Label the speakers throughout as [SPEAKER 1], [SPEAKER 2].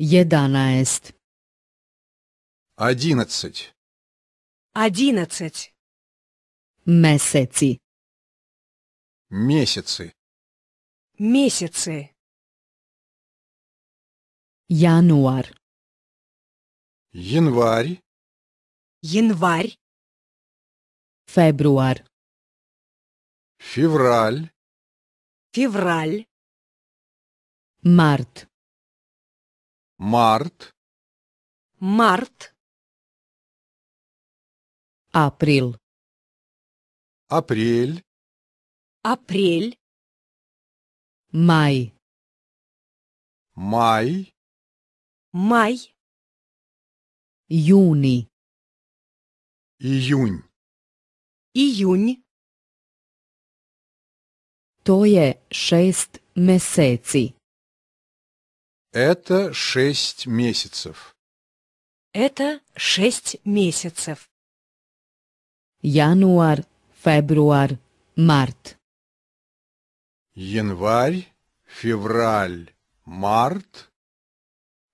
[SPEAKER 1] 11 одиннадцать одиннадцать месяцы месяцы месяцы януар январь январь февруар февраль февраль март Март. Март. Апрель. Апрель. Апрель. Май. Май. Май. июни, Июнь. Июнь. To je šest meseci. Это шесть месяцев.
[SPEAKER 2] Это шесть месяцев. Януар, февруар, март.
[SPEAKER 1] Январь, февраль, март.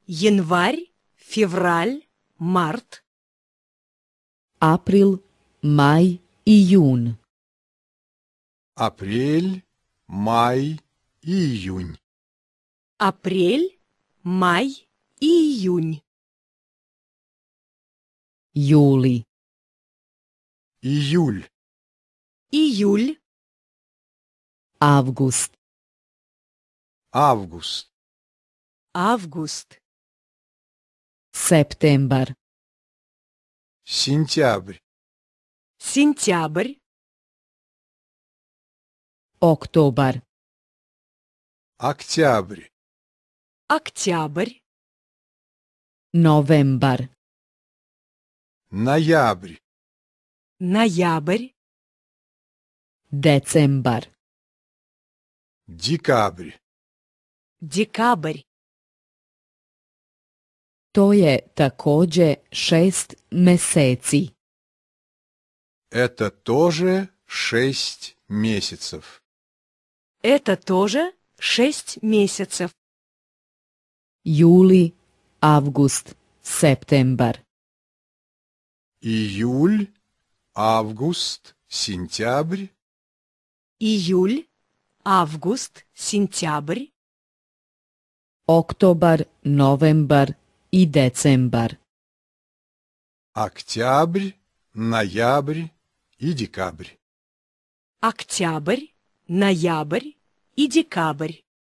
[SPEAKER 2] Январь, февраль,
[SPEAKER 1] март.
[SPEAKER 2] Апрель, май, июнь.
[SPEAKER 1] Апрель, май, июнь. Апрель, Май и июнь. Юли. Июль. Июль. Август. Август. Август. Септембр. Сентябрь. Сентябрь. Октобр. Октябрь. Октябрь. November. Ноябрь. Ноябрь. Децембр. Декабрь. Декабрь. To je takođe šest meseci. Это тоже
[SPEAKER 2] шесть месяцев. Это тоже шесть
[SPEAKER 1] месяцев.
[SPEAKER 2] Juli, August, September.
[SPEAKER 1] Июль, август, сентябрь.
[SPEAKER 2] Июль, август, сентябрь. Октобар, новембар и децембар.
[SPEAKER 1] Октябрь, ноябрь и декабрь.
[SPEAKER 2] Октябрь, ноябрь и декабрь.